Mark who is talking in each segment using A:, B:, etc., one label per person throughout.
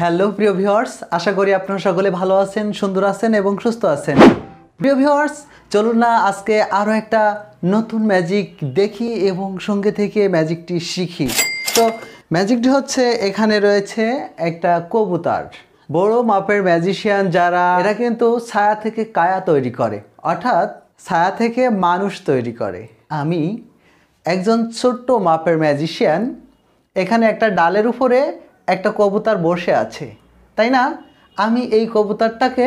A: hello প্রিয় viewers আশা করি আপনারা সকলে ভালো আছেন সুন্দর আছেন এবং সুস্থ আছেন প্রিয় ভিউয়ার্স চলুন না আজকে আরও একটা নতুন ম্যাজিক দেখি এবং সঙ্গে থেকে ম্যাজিকটি শিখি তো ম্যাজিকটি হচ্ছে এখানে রয়েছে একটা কবুতার বড় মাপের ম্যাজিশিয়ান যারা এরা কিন্তু ছায়া থেকে কায়া তৈরি করে অর্থাৎ ছায়া থেকে মানুষ তৈরি করে আমি একজন ছোট্ট মাপের ম্যাজিশিয়ান এখানে একটা ডালের উপরে একটা কবুতর বসে আছে তাই না আমি এই কবুতরটাকে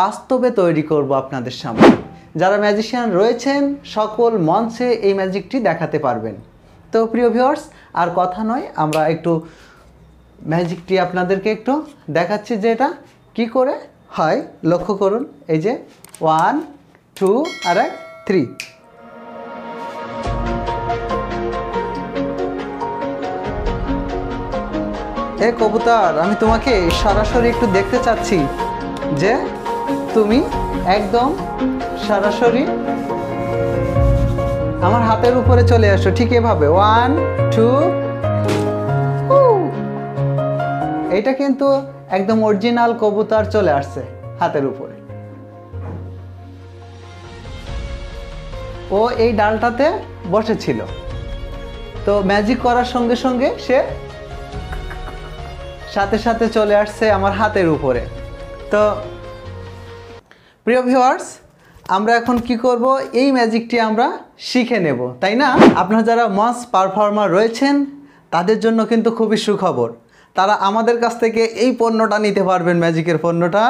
A: বাস্তবে তৈরি করব আপনাদের সামনে যারা ম্যাজিশিয়ান রয়েছেন সকল মঞ্চে এই ম্যাজিকটি দেখাতে পারবেন তো প্রিয় ভিউয়ার্স আর কথা নয় আমরা একটু ম্যাজিকটি আপনাদেরকে একটু দেখাচ্ছি যে এটা কী করে হয় লক্ষ্য করুন এই যে ওয়ান টু আর এক থ্রি এ কবুতর আমি তোমাকে সরাসরি একটু দেখতে চাচ্ছি যে তুমি একদম সরাসরি আমার হাতের উপরে চলে আসো ঠিক এভাবে ওয়ান টু এটা কিন্তু একদম অরিজিনাল কবুতর চলে আসছে হাতের উপরে ও এই ডালটাতে বসেছিল তো ম্যাজিক করার সঙ্গে সঙ্গে সে সাথে সাথে চলে আসছে আমার হাতের উপরে তো প্রিয় ভিওয়ার্স আমরা এখন কি করব এই ম্যাজিকটি আমরা শিখে নেব তাই না আপনারা যারা মস পারফর্মার রয়েছেন তাদের জন্য কিন্তু খুবই সুখবর তারা আমাদের কাছ থেকে এই পণ্যটা নিতে পারবেন ম্যাজিকের পণ্যটা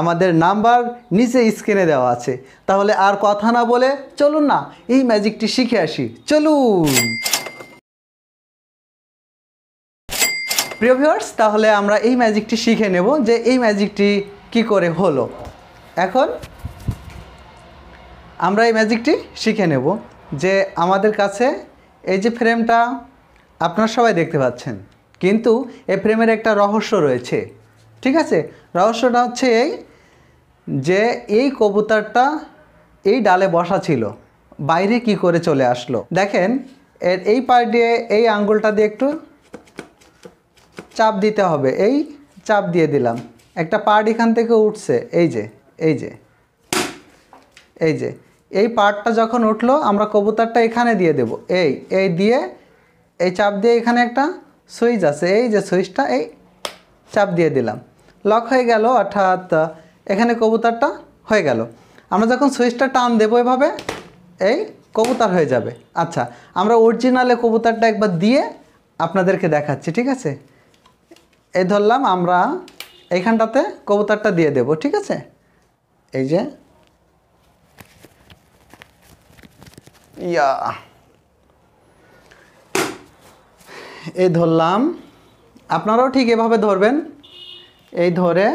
A: আমাদের নাম্বার নিচে স্ক্রিনে দেওয়া আছে তাহলে আর কথা না বলে চলুন না এই ম্যাজিকটি শিখে আসি চলুন প্রিয় ভিউয়ার্স তাহলে আমরা এই ম্যাজিকটি শিখে নেব যে এই ম্যাজিকটি কি করে হলো এখন আমরা এই ম্যাজিকটি শিখে নেব যে আমাদের কাছে এই যে ফ্রেমটা আপনার সবাই দেখতে পাচ্ছেন কিন্তু এই ফ্রেমের একটা রহস্য রয়েছে ঠিক আছে রহস্যটা হচ্ছে এই যে এই কবুতরটা এই ডালে বসা ছিল বাইরে কি করে চলে আসলো দেখেন এর এই পার্ট দিয়ে এই আঙ্গুলটা দিয়ে একটু চাপ দিতে হবে এই চাপ দিয়ে দিলাম একটা পার্ট এখান থেকে উঠছে এই যে এই যে এই যে এই পার্টটা যখন উঠলো আমরা কবুতরটা এখানে দিয়ে দেব এই এই দিয়ে এই চাপ দিয়ে এখানে একটা সুইচ আছে এই যে সুইচটা এই চাপ দিয়ে দিলাম লক হয়ে গেল অর্থাৎ এখানে কবুতরটা হয়ে গেল আমরা যখন সুইচটা টান দেবো এভাবে এই কবুতর হয়ে যাবে আচ্ছা আমরা অরিজিনালে কবুতরটা একবার দিয়ে আপনাদেরকে দেখাচ্ছি ঠিক আছে এই ধরলাম আমরা এইখানটাতে কবুতরটা দিয়ে দেব ঠিক আছে এই যে ইয়া এই ধরলাম আপনারাও ঠিক এভাবে ধরবেন এই ধরে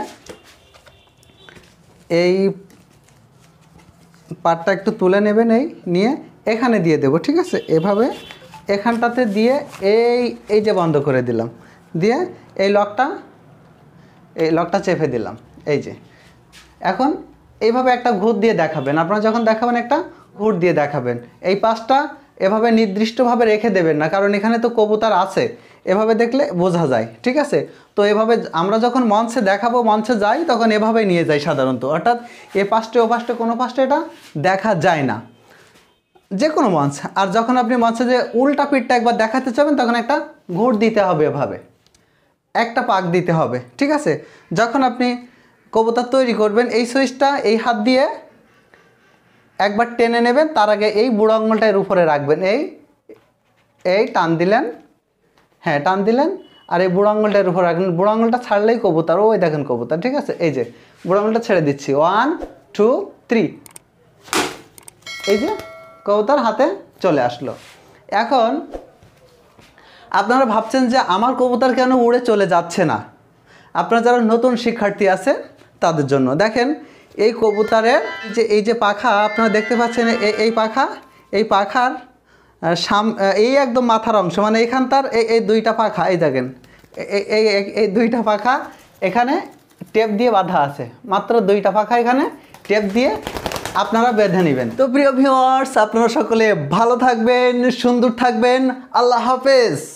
A: এই পাটটা একটু তুলে নেবেন এই নিয়ে এখানে দিয়ে দেব ঠিক আছে এভাবে এখানটাতে দিয়ে এই এই যে বন্ধ করে দিলাম দিয়ে এই লকটা এই লকটা চেপে দিলাম এই যে এখন এইভাবে একটা ঘুর দিয়ে দেখাবেন আপনারা যখন দেখাবেন একটা ঘুর দিয়ে দেখাবেন এই পাশটা এভাবে নির্দিষ্টভাবে রেখে দেবেন না কারণ এখানে তো কবুতার আছে এভাবে দেখলে বোঝা যায় ঠিক আছে তো এভাবে আমরা যখন মঞ্চে দেখাবো মঞ্চে যাই তখন এভাবে নিয়ে যাই সাধারণত অর্থাৎ এ পাশটে ও পাশটে কোনো পাশটা এটা দেখা যায় না যে কোনো মঞ্চ আর যখন আপনি মঞ্চে যে উল্টা পিঠটা একবার দেখাতে চাবেন তখন একটা ঘুর দিতে হবে এভাবে একটা পাক দিতে হবে ঠিক আছে যখন আপনি কবুতর তৈরি করবেন এই সুইচটা এই হাত দিয়ে একবার টেনে নেবেন তার আগে এই বুড়ো আঙ্গলটার উপরে রাখবেন এই এই টান দিলেন হ্যাঁ টান দিলেন আর এই বুড়ো আঙ্গলটার উপরে রাখবেন বুড়ো আঙুলটা ছাড়লেই কবুতর ওই দেখেন কবুতর ঠিক আছে এই যে বুড়ো আঙুলটা ছেড়ে দিচ্ছি ওয়ান টু থ্রি এই যে কবুতর হাতে চলে আসলো এখন আপনারা ভাবছেন যে আমার কবুতর কেন উড়ে চলে যাচ্ছে না আপনারা যারা নতুন শিক্ষার্থী আছে তাদের জন্য দেখেন এই কবুতরের যে এই যে পাখা আপনারা দেখতে পাচ্ছেন এই পাখা এই পাখার সাম এই একদম মাথার অংশ মানে এখানটার এই এই দুইটা পাখা এই দেখেন এই এই দুইটা পাখা এখানে টেপ দিয়ে বাঁধা আছে মাত্র দুইটা পাখা এখানে টেপ দিয়ে আপনারা বেঁধে নেবেন তো প্রিয় ভিউয়ার্স আপনারা সকলে ভালো থাকবেন সুন্দর থাকবেন আল্লাহ হাফেজ